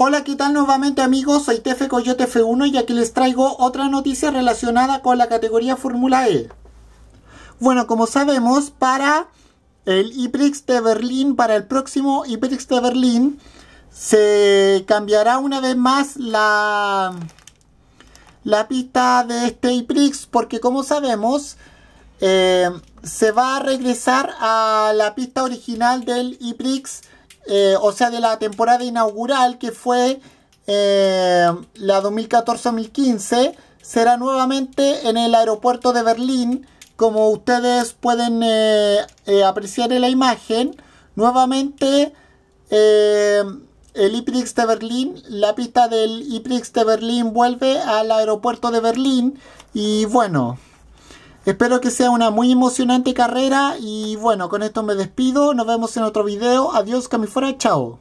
Hola, ¿qué tal nuevamente amigos? Soy Tefe Coyote F1 y aquí les traigo otra noticia relacionada con la categoría Fórmula E. Bueno, como sabemos, para el IPRIX de Berlín, para el próximo IPRIX de Berlín, se cambiará una vez más la, la pista de este IPRIX porque como sabemos, eh, se va a regresar a la pista original del IPRIX eh, o sea, de la temporada inaugural que fue eh, la 2014-2015, será nuevamente en el aeropuerto de Berlín. Como ustedes pueden eh, apreciar en la imagen, nuevamente el IPRIX de Berlín, la pista del IPRIX de Berlín vuelve al aeropuerto de Berlín y bueno. Espero que sea una muy emocionante carrera y bueno, con esto me despido. Nos vemos en otro video. Adiós, camifora, Chao.